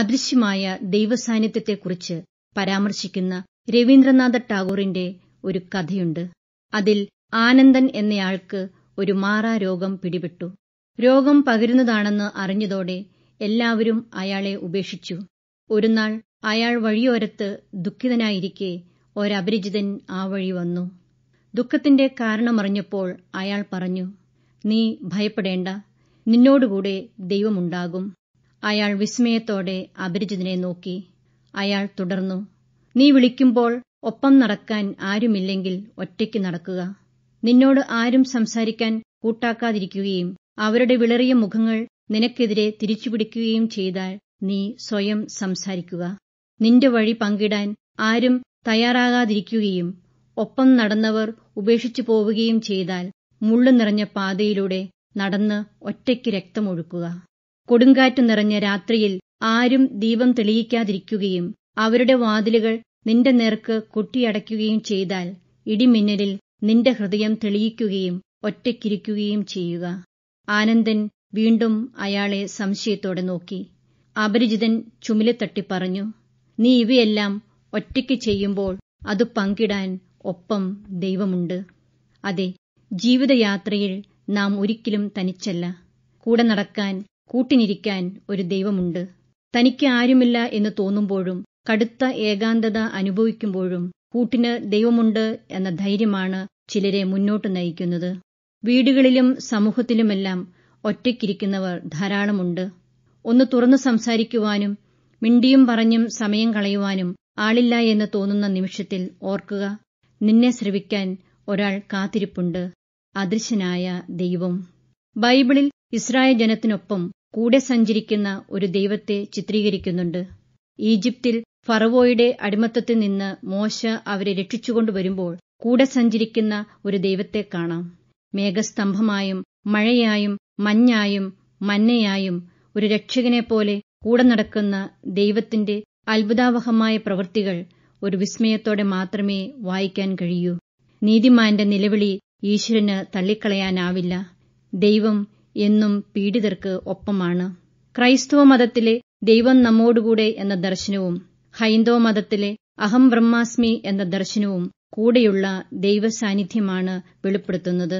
അദൃശ്യമായ ദൈവസാന്നിധ്യത്തെക്കുറിച്ച് പരാമർശിക്കുന്ന രവീന്ദ്രനാഥ ടാഗോറിന്റെ ഒരു കഥയുണ്ട് അതിൽ ആനന്ദൻ എന്നയാൾക്ക് ഒരു രോഗം പിടിപെട്ടു രോഗം പകരുന്നതാണെന്ന് അറിഞ്ഞതോടെ എല്ലാവരും അയാളെ ഉപേക്ഷിച്ചു ഒരുനാൾ അയാൾ വഴിയോരത്ത് ദുഃഖിതനായിരിക്കെ ഒരപരിചിതൻ ആ വഴി വന്നു ദുഃഖത്തിന്റെ കാരണമറിഞ്ഞപ്പോൾ അയാൾ പറഞ്ഞു നീ ഭയപ്പെടേണ്ട നിന്നോടുകൂടെ ദൈവമുണ്ടാകും അയാൾ വിസ്മയത്തോടെ അപരിചിതനെ നോക്കി അയാൾ തുടർന്നു നീ വിളിക്കുമ്പോൾ ഒപ്പം നടക്കാൻ ആരുമില്ലെങ്കിൽ ഒറ്റയ്ക്ക് നടക്കുക നിന്നോട് ആരും സംസാരിക്കാൻ കൂട്ടാക്കാതിരിക്കുകയും അവരുടെ വിളറിയ മുഖങ്ങൾ നിനക്കെതിരെ തിരിച്ചുപിടിക്കുകയും ചെയ്താൽ നീ സ്വയം സംസാരിക്കുക നിന്റെ വഴി പങ്കിടാൻ ആരും തയ്യാറാകാതിരിക്കുകയും ഒപ്പം നടന്നവർ ഉപേക്ഷിച്ചു പോവുകയും ചെയ്താൽ മുള്ളു നിറഞ്ഞ പാതയിലൂടെ നടന്ന് ഒറ്റയ്ക്ക് രക്തമൊഴുക്കുക കൊടുങ്കാറ്റ് നിറഞ്ഞ രാത്രിയിൽ ആരും ദീപം തെളിയിക്കാതിരിക്കുകയും അവരുടെ വാതിലുകൾ നിന്റെ നേർക്ക് കൊട്ടിയടയ്ക്കുകയും ചെയ്താൽ ഇടിമിന്നലിൽ നിന്റെ ഹൃദയം തെളിയിക്കുകയും ഒറ്റയ്ക്കിരിക്കുകയും ചെയ്യുക ആനന്ദൻ വീണ്ടും അയാളെ സംശയത്തോടെ നോക്കി അപരിചിതൻ ചുമിലെത്തട്ടി പറഞ്ഞു നീ ഇവയെല്ലാം ഒറ്റയ്ക്ക് ചെയ്യുമ്പോൾ അത് പങ്കിടാൻ ഒപ്പം ദൈവമുണ്ട് അതെ ജീവിതയാത്രയിൽ നാം ഒരിക്കലും തനിച്ചല്ല കൂടെ നടക്കാൻ കൂട്ടിനിരിക്കാൻ ഒരു ദൈവമുണ്ട് തനിക്ക് ആരുമില്ല എന്ന് തോന്നുമ്പോഴും കടുത്ത ഏകാന്തത അനുഭവിക്കുമ്പോഴും കൂട്ടിന് ദൈവമുണ്ട് എന്ന ധൈര്യമാണ് ചിലരെ മുന്നോട്ട് നയിക്കുന്നത് വീടുകളിലും സമൂഹത്തിലുമെല്ലാം ഒറ്റയ്ക്കിരിക്കുന്നവർ ധാരാളമുണ്ട് ഒന്ന് തുറന്ന് സംസാരിക്കുവാനും മിണ്ടിയും പറഞ്ഞും സമയം കളയുവാനും ആളില്ല എന്ന് തോന്നുന്ന നിമിഷത്തിൽ ഓർക്കുക നിന്നെ ശ്രവിക്കാൻ ഒരാൾ കാത്തിരിപ്പുണ്ട് അദൃശ്യനായ ദൈവം ബൈബിളിൽ ഇസ്രായേൽ ജനത്തിനൊപ്പം കൂടെ സഞ്ചരിക്കുന്ന ഒരു ദൈവത്തെ ചിത്രീകരിക്കുന്നുണ്ട് ഈജിപ്തിൽ ഫറവോയുടെ അടിമത്തത്തിൽ നിന്ന് മോശ അവരെ രക്ഷിച്ചുകൊണ്ടുവരുമ്പോൾ കൂടെ സഞ്ചരിക്കുന്ന ഒരു ദൈവത്തെ കാണാം മേഘസ്തംഭമായും മഴയായും മഞ്ഞായും മന്നയായും ഒരു രക്ഷകനെപ്പോലെ കൂടെ നടക്കുന്ന ദൈവത്തിന്റെ അത്ഭുതാവഹമായ പ്രവൃത്തികൾ ഒരു വിസ്മയത്തോടെ മാത്രമേ വായിക്കാൻ കഴിയൂ നീതിമാന്റെ നിലവിളി ഈശ്വരന് തള്ളിക്കളയാനാവില്ല ദൈവം എന്നും പീഡിതർക്ക് ഒപ്പമാണ് ക്രൈസ്തവ മതത്തിലെ ദൈവം നമ്മോടുകൂടെ എന്ന ദർശനവും ഹൈന്ദവ മതത്തിലെ അഹം ബ്രഹ്മാസ്മി എന്ന ദർശനവും കൂടെയുള്ള ദൈവസാന്നിധ്യമാണ് വെളിപ്പെടുത്തുന്നത്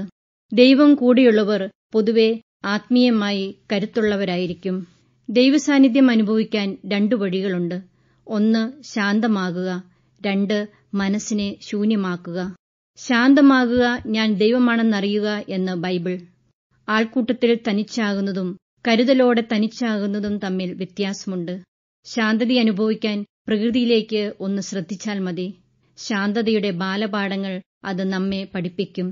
ദൈവം കൂടെയുള്ളവർ പൊതുവെ ആത്മീയമായി കരുത്തുള്ളവരായിരിക്കും ദൈവസാന്നിധ്യം അനുഭവിക്കാൻ രണ്ടു വഴികളുണ്ട് ഒന്ന് ശാന്തമാകുക രണ്ട് മനസ്സിനെ ശൂന്യമാക്കുക ശാന്തമാകുക ഞാൻ ദൈവമാണെന്നറിയുക എന്ന് ബൈബിൾ ആൾക്കൂട്ടത്തിൽ തനിച്ചാകുന്നതും കരുതലോടെ തനിച്ചാകുന്നതും തമ്മിൽ വ്യത്യാസമുണ്ട് ശാന്തത അനുഭവിക്കാൻ പ്രകൃതിയിലേക്ക് ഒന്ന് ശ്രദ്ധിച്ചാൽ മതി ശാന്തതയുടെ ബാലപാഠങ്ങൾ അത് നമ്മെ പഠിപ്പിക്കും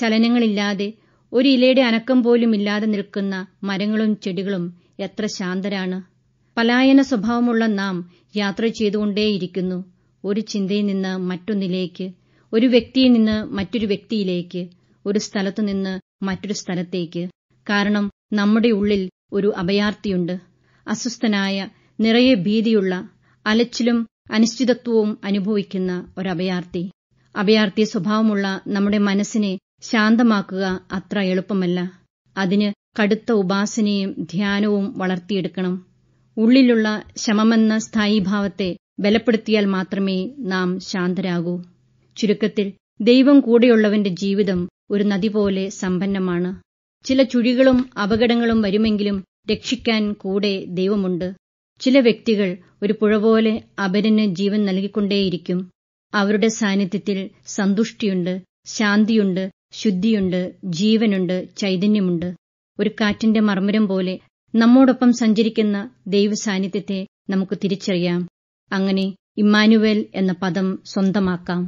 ചലനങ്ങളില്ലാതെ ഒരു ഇലയുടെ അനക്കം പോലും ഇല്ലാതെ നിൽക്കുന്ന മരങ്ങളും ചെടികളും എത്ര ശാന്തരാണ് പലായന സ്വഭാവമുള്ള നാം യാത്ര ചെയ്തുകൊണ്ടേയിരിക്കുന്നു ഒരു ചിന്തയിൽ നിന്ന് മറ്റൊന്നിലേക്ക് ഒരു വ്യക്തിയിൽ നിന്ന് മറ്റൊരു വ്യക്തിയിലേക്ക് ഒരു സ്ഥലത്തു നിന്ന് മറ്റൊരു സ്ഥലത്തേക്ക് കാരണം നമ്മുടെ ഉള്ളിൽ ഒരു അഭയാർത്ഥിയുണ്ട് അസ്വസ്ഥനായ നിറയെ ഭീതിയുള്ള അലച്ചിലും അനിശ്ചിതത്വവും അനുഭവിക്കുന്ന ഒരഭയാർത്ഥി അഭയാർത്ഥി സ്വഭാവമുള്ള നമ്മുടെ മനസ്സിനെ ശാന്തമാക്കുക അത്ര എളുപ്പമല്ല അതിന് കടുത്ത ഉപാസനയും ധ്യാനവും വളർത്തിയെടുക്കണം ഉള്ളിലുള്ള ശമമെന്ന സ്ഥായിഭാവത്തെ ബലപ്പെടുത്തിയാൽ മാത്രമേ നാം ശാന്തരാകൂ ചുരുക്കത്തിൽ ദൈവം കൂടെയുള്ളവന്റെ ജീവിതം ഒരു നദി പോലെ സമ്പന്നമാണ് ചില ചുഴികളും അപകടങ്ങളും വരുമെങ്കിലും രക്ഷിക്കാൻ കൂടെ ദൈവമുണ്ട് ചില വ്യക്തികൾ ഒരു പുഴ പോലെ അപരന് ജീവൻ നൽകിക്കൊണ്ടേയിരിക്കും അവരുടെ സാന്നിധ്യത്തിൽ സന്തുഷ്ടിയുണ്ട് ശാന്തിയുണ്ട് ശുദ്ധിയുണ്ട് ജീവനുണ്ട് ചൈതന്യമുണ്ട് ഒരു കാറ്റിന്റെ മർമ്മരം പോലെ നമ്മോടൊപ്പം സഞ്ചരിക്കുന്ന ദൈവ സാന്നിധ്യത്തെ നമുക്ക് തിരിച്ചറിയാം അങ്ങനെ ഇമ്മാനുവേൽ എന്ന പദം സ്വന്തമാക്കാം